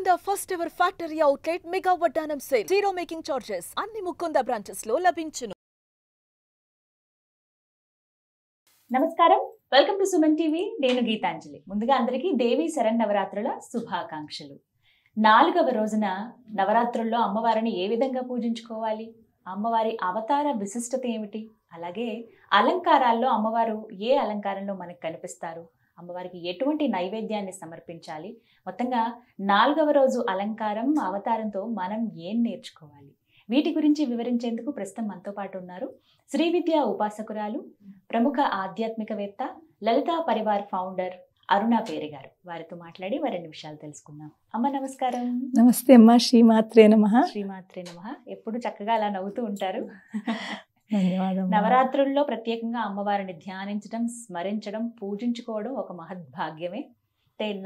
Mukunda first ever factory outlet mega వడ్డానం sale zero making charges అన్ని Mukunda branches లో లభించును నమస్కారం వెల్కమ్ టు సుమన్ టీవీ నేను గీతాంజలి ముందుగా అందరికీ దేవి శరణ్ నవరాత్రుల శుభాకాంక్షలు నాలుగవ రోజున నవరాత్రుల్లో అమ్మవారిని ఏ విధంగా పూజించుకోవాలి అమ్మవారి అవతార విశిష్టత ఏమిటి అలాగే అలంకారాల్లో అమ్మవారు ఏ అలంకారంలో మనకు కనిపిస్తారు అమ్మవారికి ఎటువంటి నైవేద్యాన్ని సమర్పించాలి మొత్తంగా నాలుగవ రోజు అలంకారం అవతారంతో మనం ఏం నేర్చుకోవాలి వీటి గురించి వివరించేందుకు ప్రస్తుతం మనతో పాటు ఉన్నారు శ్రీ విద్యా ఉపాసకురాలు ప్రముఖ ఆధ్యాత్మికవేత్త లలితా పరివార్ ఫౌండర్ అరుణ పేరు గారు వారితో మాట్లాడి మరిన్ని విషయాలు తెలుసుకుందాం అమ్మ నమస్కారం నమస్తే అమ్మ శ్రీమాత్రే నమ శ్రీమాత్రే నమ ఎప్పుడు చక్కగా అలా నవ్వుతూ ఉంటారు నవరాత్రుల్లో ప్రత్యేకంగా అమ్మవారిని ధ్యానించడం స్మరించడం పూజించుకోవడం ఒక మహద్భాగ్యమే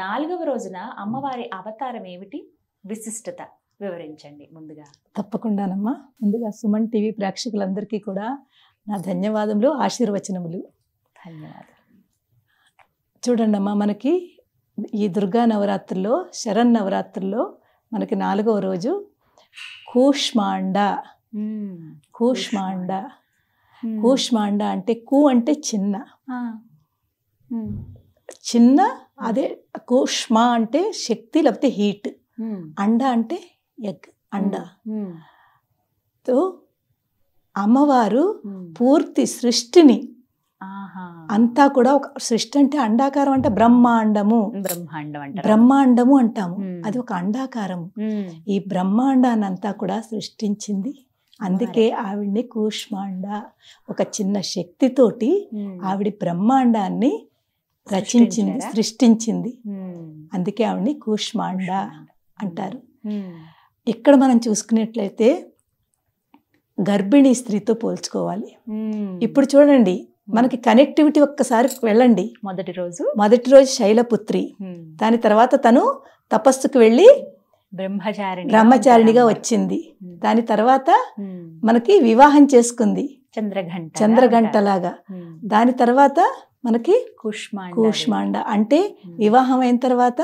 నాలుగవ రోజున అమ్మవారి అవతారం ఏమిటి విశిష్టత వివరించండి ముందుగా తప్పకుండానమ్మా ముందుగా సుమన్ టీవీ ప్రేక్షకులందరికీ కూడా నా ధన్యవాదములు ఆశీర్వచనములు ధన్యవాదాలు చూడండి అమ్మా మనకి ఈ దుర్గా నవరాత్రుల్లో శరణ్ నవరాత్రుల్లో మనకి నాలుగవ రోజు కూష్మాండ కూష్మాండ కూష్మాండ అంటే కూ అంటే చిన్న చిన్న అదే కూష్మా అంటే శక్తి లేకపోతే హీట్ అండ అంటే ఎగ్ అండ తో అమ్మవారు పూర్తి సృష్టిని అంతా కూడా ఒక సృష్టి అంటే అండాకారం అంటే బ్రహ్మాండము బ్రహ్మాండం బ్రహ్మాండము అంటాము అది ఒక అండాకారము ఈ బ్రహ్మాండాన్ని అంతా కూడా సృష్టించింది అందుకే ఆవిడ్ని కూష్మాండ ఒక చిన్న శక్తితోటి ఆవిడ బ్రహ్మాండాన్ని రచించింది సృష్టించింది అందుకే ఆవిడ్ని కూష్మాండ అంటారు ఇక్కడ మనం చూసుకున్నట్లయితే గర్భిణీ స్త్రీతో పోల్చుకోవాలి ఇప్పుడు చూడండి మనకి కనెక్టివిటీ ఒక్కసారి వెళ్ళండి మొదటి రోజు మొదటి రోజు శైలపుత్రి దాని తర్వాత తను తపస్సుకు వెళ్ళి బ్రహ్మచారిణి బ్రహ్మచారిణిగా వచ్చింది దాని తర్వాత మనకి వివాహం చేసుకుంది చంద్రఘంట చంద్రఘంట లాగా దాని తర్వాత మనకి కుష్మా కుష్మాండ అంటే వివాహం అయిన తర్వాత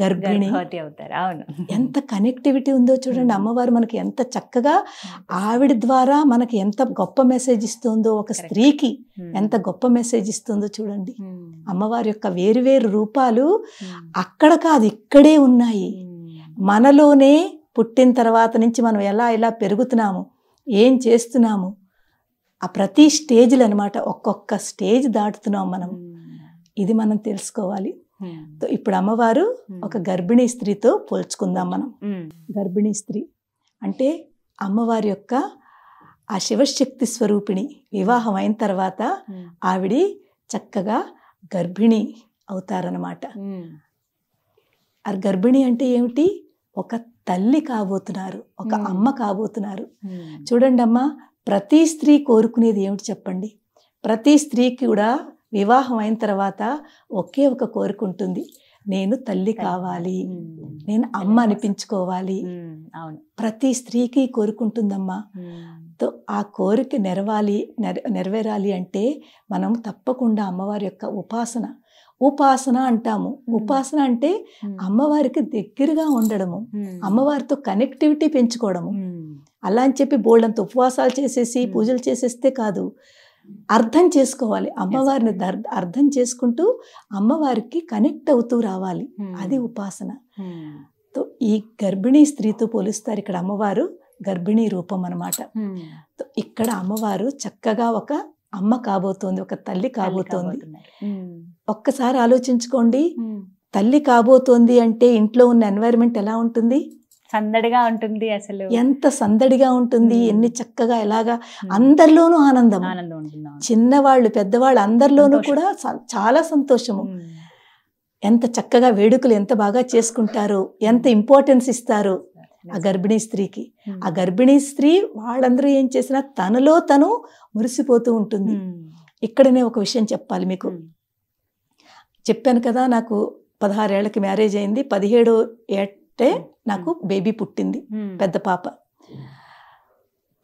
గర్భిణి అవుతారు అవును ఎంత కనెక్టివిటీ ఉందో చూడండి అమ్మవారు మనకి ఎంత చక్కగా ఆవిడ ద్వారా మనకి ఎంత గొప్ప మెసేజ్ ఇస్తుందో ఒక స్త్రీకి ఎంత గొప్ప మెసేజ్ ఇస్తుందో చూడండి అమ్మవారి యొక్క వేరు రూపాలు అక్కడ కాదు ఇక్కడే ఉన్నాయి మనలోనే పుట్టిన తర్వాత నుంచి మనం ఎలా ఎలా పెరుగుతున్నాము ఏం చేస్తున్నాము ఆ ప్రతి స్టేజ్లు అనమాట ఒక్కొక్క స్టేజ్ దాటుతున్నాం మనం hmm. ఇది మనం తెలుసుకోవాలి hmm. ఇప్పుడు అమ్మవారు hmm. ఒక గర్భిణీ స్త్రీతో పోల్చుకుందాం మనం గర్భిణీ స్త్రీ అంటే అమ్మవారి యొక్క ఆ శివశక్తి స్వరూపిణి వివాహం అయిన తర్వాత ఆవిడి చక్కగా గర్భిణి అవుతారనమాట ఆ గర్భిణి అంటే ఏమిటి ఒక తల్లి కాబోతున్నారు ఒక hmm. అమ్మ కాబోతున్నారు hmm. చూడండి అమ్మ ప్రతి స్త్రీ కోరుకునేది ఏమిటి చెప్పండి ప్రతి స్త్రీకి కూడా వివాహం అయిన తర్వాత ఒకే ఒక కోరిక ఉంటుంది నేను తల్లి కావాలి నేను అమ్మ అనిపించుకోవాలి ప్రతి స్త్రీకి కోరుకుంటుందమ్మా ఆ కోరిక నెరవాలి నెరవేరాలి అంటే మనం తప్పకుండా అమ్మవారి యొక్క ఉపాసన ఉపాసన అంటాము ఉపాసన అంటే అమ్మవారికి దగ్గరగా ఉండడము అమ్మవారితో కనెక్టివిటీ పెంచుకోవడము అలా అని చెప్పి బోల్డంత ఉపవాసాలు చేసేసి పూజలు చేసేస్తే కాదు అర్థం చేసుకోవాలి అమ్మవారిని అర్థం చేసుకుంటూ అమ్మవారికి కనెక్ట్ అవుతూ రావాలి hmm. అది ఉపాసన hmm. తో ఈ గర్భిణీ స్త్రీతో పోలుస్తారు ఇక్కడ అమ్మవారు గర్భిణీ రూపం అనమాట hmm. ఇక్కడ అమ్మవారు చక్కగా ఒక అమ్మ కాబోతోంది ఒక తల్లి కాబోతోంది ఒక్కసారి ఆలోచించుకోండి తల్లి కాబోతోంది అంటే ఇంట్లో ఉన్న ఎన్వైరన్మెంట్ ఎలా ఉంటుంది సందడిగా ఉంటుంది అసలు ఎంత సందడిగా ఉంటుంది ఎన్ని చక్కగా ఎలాగా అందరిలోనూ ఆనందం ఆనందం చిన్నవాళ్ళు పెద్దవాళ్ళు అందరిలోనూ కూడా చాలా సంతోషము ఎంత చక్కగా వేడుకలు ఎంత బాగా చేసుకుంటారు ఎంత ఇంపార్టెన్స్ ఇస్తారు ఆ గర్భిణీ స్త్రీకి ఆ గర్భిణీ స్త్రీ వాళ్ళందరూ ఏం చేసినా తనలో తను మురిసిపోతూ ఉంటుంది ఇక్కడనే ఒక విషయం చెప్పాలి మీకు చెప్పాను కదా నాకు పదహారేళ్లకి మ్యారేజ్ అయింది ఏ డే నాకు బేబీ పుట్టింది పెద్ద పాప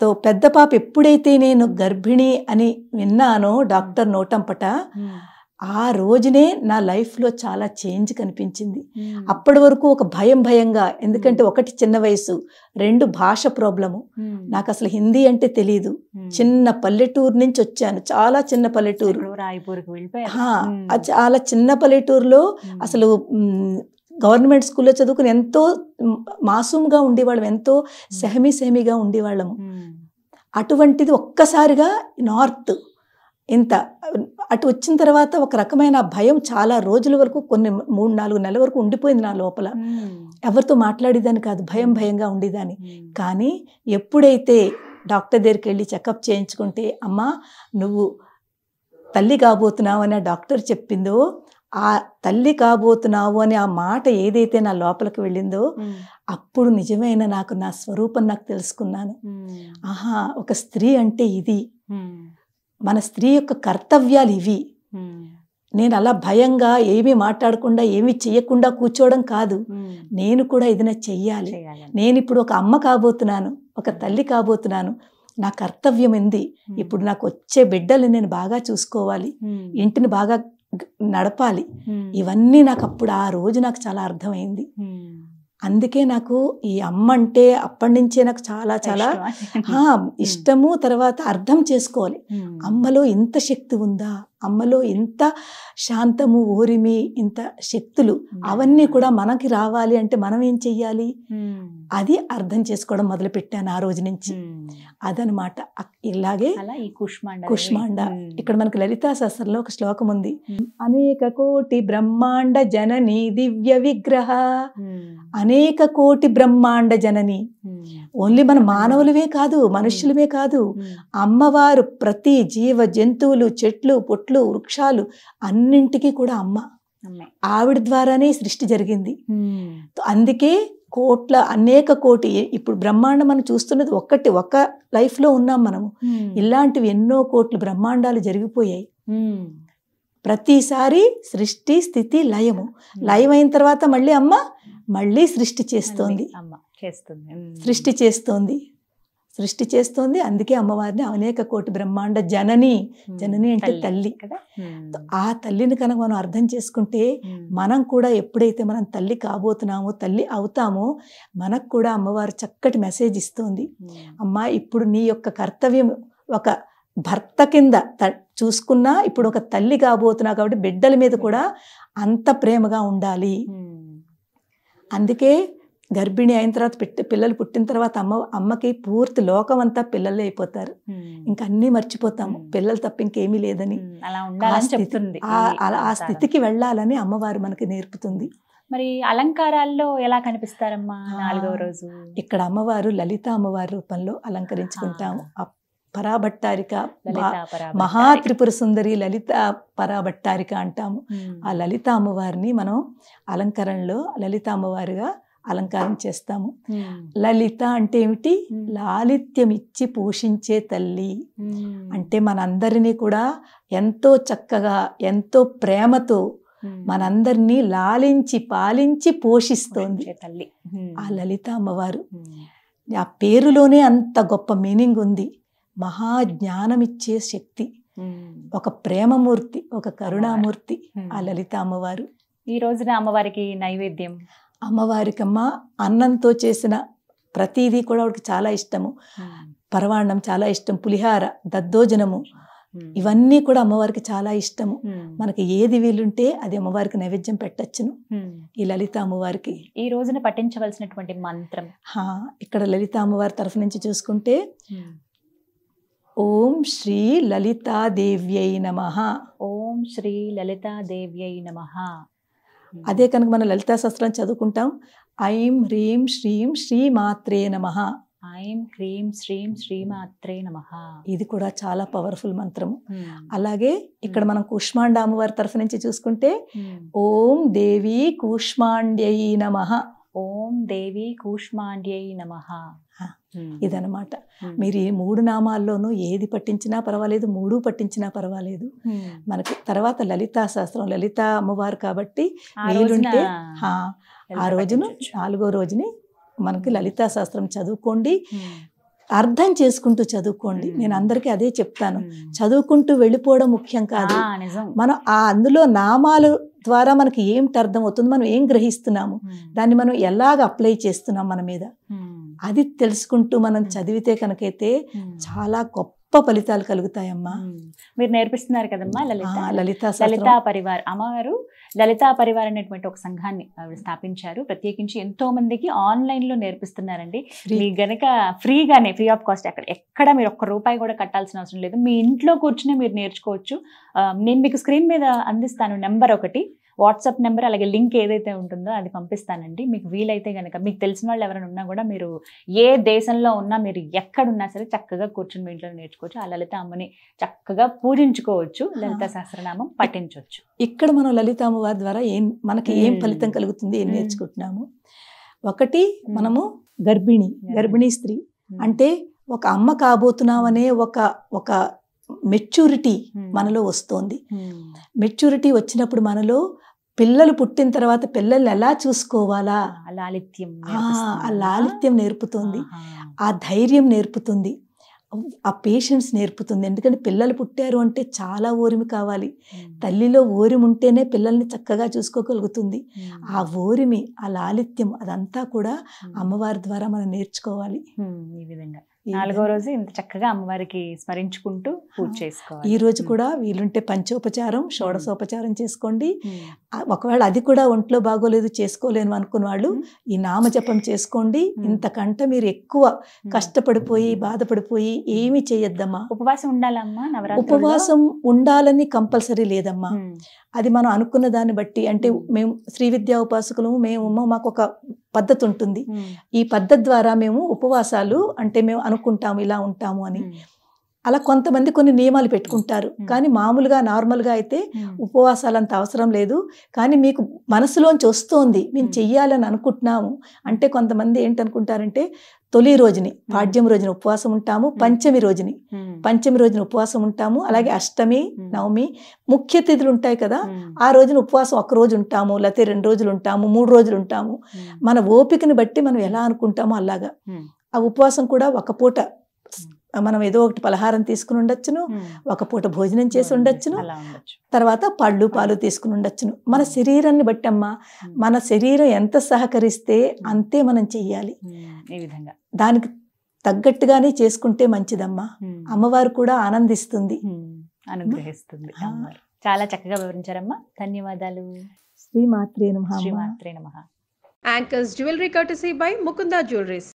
తో పెద్ద పాప ఎప్పుడైతే నేను గర్భిణి అని విన్నానో డాక్టర్ నోటంపట ఆ రోజునే నా లైఫ్లో చాలా చేంజ్ కనిపించింది అప్పటి వరకు ఒక భయం భయంగా ఎందుకంటే ఒకటి చిన్న వయసు రెండు భాష ప్రాబ్లము నాకు అసలు హిందీ అంటే తెలియదు చిన్న పల్లెటూరు నుంచి వచ్చాను చాలా చిన్న పల్లెటూరు చాలా చిన్న పల్లెటూరులో అసలు గవర్నమెంట్ స్కూల్లో చదువుకుని ఎంతో మాసూమ్గా ఉండేవాళ్ళం ఎంతో సెహమీ సెహమీగా ఉండేవాళ్ళము అటువంటిది ఒక్కసారిగా నార్త్ ఇంత అటు వచ్చిన తర్వాత ఒక రకమైన భయం చాలా రోజుల వరకు కొన్ని మూడు నాలుగు నెలల వరకు ఉండిపోయింది నా లోపల ఎవరితో మాట్లాడేదాన్ని కాదు భయం భయంగా ఉండేదాన్ని కానీ ఎప్పుడైతే డాక్టర్ దగ్గరికి వెళ్ళి చెకప్ చేయించుకుంటే అమ్మ నువ్వు తల్లి కాబోతున్నావు అని డాక్టర్ చెప్పిందో ఆ తల్లి కాబోతున్నావు అని ఆ మాట ఏదైతే నా లోపలికి వెళ్ళిందో అప్పుడు నిజమైన నాకు నా స్వరూపం నాకు తెలుసుకున్నాను ఆహా ఒక స్త్రీ అంటే ఇది మన స్త్రీ యొక్క కర్తవ్యాలు ఇవి నేను అలా భయంగా ఏమీ మాట్లాడకుండా ఏమీ చెయ్యకుండా కూర్చోవడం కాదు నేను కూడా ఏదైనా చెయ్యాలి నేను ఇప్పుడు ఒక అమ్మ కాబోతున్నాను ఒక తల్లి కాబోతున్నాను నా కర్తవ్యం ఏంది ఇప్పుడు నాకు వచ్చే బిడ్డలు నేను బాగా చూసుకోవాలి ఇంటిని బాగా నడపాలి ఇవన్నీ నాకు అప్పుడు ఆ రోజు నాకు చాలా అర్థమైంది అందుకే నాకు ఈ అమ్మ అంటే అప్పటి నుంచే నాకు చాలా చాలా ఇష్టము తర్వాత అర్థం చేసుకోవాలి అమ్మలో ఇంత శక్తి ఉందా అమ్మలో ఇంత శాంతము ఓరిమి ఇంత శక్తులు అవన్నీ కూడా మనకి రావాలి అంటే మనం ఏం చెయ్యాలి అది అర్థం చేసుకోవడం మొదలు పెట్టాను ఆ రోజు నుంచి అదనమాట ఇలాగే కుష్మాండ ఇక్కడ మనకి లలితా శాస్త్రంలో ఒక శ్లోకం ఉంది అనేక కోటి బ్రహ్మాండ జనని దివ్య విగ్రహ అనేక కోటి బ్రహ్మాండ జనని ఓన్లీ మన మానవులవే కాదు మనుష్యులవే కాదు అమ్మవారు ప్రతి జీవ జంతువులు చెట్లు పుట్ట చెట్లు వృక్షాలు అన్నింటికీ కూడా అమ్మ ఆవిడ ద్వారానే సృష్టి జరిగింది అందుకే కోట్ల అనేక కోటి ఇప్పుడు బ్రహ్మాండం మనం చూస్తున్నది ఒక్కటి ఒక్క లైఫ్లో ఉన్నాం మనము ఇలాంటివి ఎన్నో కోట్లు బ్రహ్మాండాలు జరిగిపోయాయి ప్రతిసారి సృష్టి స్థితి లయము లయం అయిన తర్వాత మళ్ళీ అమ్మ మళ్ళీ సృష్టి చేస్తోంది సృష్టి చేస్తోంది సృష్టి చేస్తోంది అందుకే అమ్మవారిని అనేక కోటి బ్రహ్మాండ జనని జనని అంటే తల్లి కదా ఆ తల్లిని కనుక మనం అర్థం చేసుకుంటే మనం కూడా ఎప్పుడైతే మనం తల్లి కాబోతున్నామో తల్లి అవుతామో మనకు కూడా అమ్మవారు చక్కటి మెసేజ్ ఇస్తోంది అమ్మ ఇప్పుడు నీ యొక్క కర్తవ్యం ఒక భర్త కింద చూసుకున్నా ఇప్పుడు ఒక తల్లి కాబోతున్నా కాబట్టి బిడ్డల మీద కూడా అంత ప్రేమగా ఉండాలి అందుకే గర్భిణి అయిన తర్వాత పెట్టి పిల్లలు పుట్టిన తర్వాత అమ్మ అమ్మకి పూర్తి లోకం అంతా పిల్లలే అయిపోతారు ఇంకా అన్ని మర్చిపోతాము పిల్లలు తప్ప ఇంకేమీ లేదని అలా ఆ స్థితికి వెళ్ళాలని అమ్మవారు మనకి నేర్పుతుంది మరి అలంకారాల్లో ఎలా కనిపిస్తారమ్మా నాలుగవ రోజు ఇక్కడ అమ్మవారు లలిత అమ్మవారి రూపంలో అలంకరించుకుంటాము పరాభట్టారిక మహా త్రిపుర సుందరి లలిత పరాభట్టారిక అంటాము ఆ లలిత అమ్మవారిని మనం అలంకరణలో లలిత అమ్మవారిగా అలంకారం చేస్తాము లలిత అంటే ఏమిటి లాలిత్యం ఇచ్చి పోషించే తల్లి అంటే మనందరినీ కూడా ఎంతో చక్కగా ఎంతో ప్రేమతో మనందరినీ లాలించి పాలించి పోషిస్తోంది తల్లి ఆ లలిత అమ్మవారు ఆ పేరులోనే అంత గొప్ప మీనింగ్ ఉంది మహా శక్తి ఒక ప్రేమమూర్తి ఒక కరుణామూర్తి ఆ లలిత అమ్మవారు ఈ రోజున అమ్మవారికి నైవేద్యం అమ్మవారికమ్మ అన్నంతో చేసిన ప్రతిదీ కూడా ఆవిడకి చాలా ఇష్టము పరవాణం చాలా ఇష్టం పులిహార దద్దోజనము ఇవన్నీ కూడా అమ్మవారికి చాలా ఇష్టము మనకి ఏది వీలుంటే అది అమ్మవారికి నైవేద్యం పెట్టచ్చును ఈ లలిత అమ్మవారికి ఈ రోజున పఠించవలసినటువంటి మంత్రం ఇక్కడ లలిత అమ్మవారి తరఫు నుంచి చూసుకుంటే ఓం శ్రీ లలితాదేవ్యై నమ ఓం శ్రీ లలితాదేవ్యై నమ అదే కనుక మనం లలితా శాస్త్రం చదువుకుంటాం ఐం హ్రీం శ్రీం శ్రీ మాత్రే నమ ఐం హ్రీం శ్రీం శ్రీమాత్రే నమ ఇది కూడా చాలా పవర్ఫుల్ మంత్రము అలాగే ఇక్కడ మనం కూష్మాండ అమ్మవారి తరఫు నుంచి చూసుకుంటే ఓం దేవి కూష్మాండ్యై నమ ఓం దేవి కూష్మాండ్యై నమ ఇదనమాట మీరు ఈ మూడు నామాల్లోనూ ఏది పట్టించినా పర్వాలేదు మూడు పట్టించినా పర్వాలేదు మనకు తర్వాత లలితా శాస్త్రం లలిత అమ్మవారు కాబట్టి వీలుంటే ఆ రోజున నాలుగో రోజుని మనకి లలితా శాస్త్రం చదువుకోండి అర్థం చేసుకుంటూ చదువుకోండి నేను అందరికీ అదే చెప్తాను చదువుకుంటూ వెళ్ళిపోవడం ముఖ్యం కాదు మనం ఆ అందులో నామాలు ద్వారా మనకి ఏమిటి అర్థం అవుతుంది మనం ఏం గ్రహిస్తున్నాము దాన్ని మనం ఎలాగ అప్లై చేస్తున్నాం మన మీద అది తెలుసుకుంటూ మనం చదివితే కనుకైతే చాలా గొప్ప గొప్ప ఫలితాలు కలుగుతాయమ్మా మీరు నేర్పిస్తున్నారు కదమ్మా లలిత లలిత లలిత పరివార్ అమ్మగారు లలితా పరివార్ అనేటువంటి ఒక సంఘాన్ని స్థాపించారు ప్రత్యేకించి ఎంతో మందికి ఆన్లైన్ లో నేర్పిస్తున్నారండి మీ గనక ఫ్రీగానే ఫ్రీ ఆఫ్ కాస్ట్ అక్కడ ఎక్కడ మీరు ఒక్క రూపాయి కూడా కట్టాల్సిన అవసరం లేదు మీ ఇంట్లో కూర్చుని మీరు నేర్చుకోవచ్చు నేను మీకు స్క్రీన్ మీద అందిస్తాను నెంబర్ ఒకటి వాట్సాప్ నెంబర్ అలాగే లింక్ ఏదైతే ఉంటుందో అది పంపిస్తానండి మీకు వీలైతే కనుక మీకు తెలిసిన వాళ్ళు ఎవరైనా ఉన్నా కూడా మీరు ఏ దేశంలో ఉన్నా మీరు ఎక్కడున్నా సరే చక్కగా కూర్చుని మీ ఇంట్లో నేర్చుకోవచ్చు ఆ లలిత అమ్మని చక్కగా పూజించుకోవచ్చు లలిత సహస్రనామం పఠించవచ్చు ఇక్కడ మనం లలిత అమ్మవారి ద్వారా ఏం మనకి ఏం ఫలితం కలుగుతుంది ఏం నేర్చుకుంటున్నాము ఒకటి మనము గర్భిణి గర్భిణీ స్త్రీ అంటే ఒక అమ్మ కాబోతున్నామనే ఒక ఒక మెచ్యూరిటీ మనలో వస్తోంది మెచ్యూరిటీ వచ్చినప్పుడు మనలో పిల్లలు పుట్టిన తర్వాత పిల్లల్ని ఎలా చూసుకోవాలా లాలిత్యం ఆ లాలిత్యం నేర్పుతుంది ఆ ధైర్యం నేర్పుతుంది ఆ పేషెన్స్ నేర్పుతుంది ఎందుకంటే పిల్లలు పుట్టారు అంటే చాలా ఓరిమి కావాలి తల్లిలో ఓరిమి ఉంటేనే పిల్లల్ని చక్కగా చూసుకోగలుగుతుంది ఆ ఓరిమి ఆ లాలిత్యం అదంతా కూడా అమ్మవారి ద్వారా మనం నేర్చుకోవాలి ఈ విధంగా నాలుగో రోజు ఇంత చక్కగా అమ్మవారికి స్మరించుకుంటూ పూజ చేసుకోవాలి ఈ రోజు కూడా వీలుంటే పంచోపచారం షోడసోపచారం చేసుకోండి ఒకవేళ అది కూడా ఒంట్లో బాగోలేదు చేసుకోలేను అనుకున్న వాళ్ళు ఈ నామజపం చేసుకోండి ఇంతకంటే మీరు ఎక్కువ కష్టపడిపోయి బాధపడిపోయి ఏమి చేయొద్దమ్మా ఉపవాసం ఉండాలమ్మా ఉపవాసం ఉండాలని కంపల్సరీ లేదమ్మా అది మనం అనుకున్న దాన్ని బట్టి అంటే మేము శ్రీ విద్యా ఉపాసకులు మేము మాకు ఒక పద్ధతి ఉంటుంది ఈ పద్ధతి ద్వారా మేము ఉపవాసాలు అంటే మేము అనుకుంటాము ఇలా ఉంటాము అని అలా కొంతమంది కొన్ని నియమాలు పెట్టుకుంటారు కానీ మామూలుగా నార్మల్గా అయితే ఉపవాసాలు అంత అవసరం లేదు కానీ మీకు మనసులోంచి వస్తోంది మేము చెయ్యాలని అనుకుంటున్నాము అంటే కొంతమంది ఏంటనుకుంటారంటే తొలి రోజుని పాడ్యం రోజున ఉపవాసం ఉంటాము పంచమి రోజుని పంచమి రోజున ఉపవాసం ఉంటాము అలాగే అష్టమి నవమి ముఖ్య తిథులు ఉంటాయి కదా ఆ రోజున ఉపవాసం ఒక రోజు ఉంటాము లేకపోతే రెండు రోజులు ఉంటాము మూడు రోజులు ఉంటాము మన ఓపికని బట్టి మనం ఎలా అనుకుంటామో అలాగా ఆ ఉపవాసం కూడా ఒక పూట మనం ఏదో ఒకటి పలహారం తీసుకుని ఉండొచ్చును ఒక పూట భోజనం చేసి ఉండొచ్చును తర్వాత పళ్ళు పాలు తీసుకుని ఉండొచ్చును మన శరీరాన్ని బట్టి అమ్మా మన శరీరం ఎంత సహకరిస్తే అంతే మనం చెయ్యాలి దానికి తగ్గట్టుగానే చేసుకుంటే మంచిదమ్మా అమ్మవారు కూడా ఆనందిస్తుంది అనుగ్రహిస్తుంది చాలా చక్కగా వివరించారమ్మా ధన్యవాదాలు శ్రీమాత్రే నమ శ్రీమాత్రే నమ anchors jewellery courtesy by Mukunda jewelleries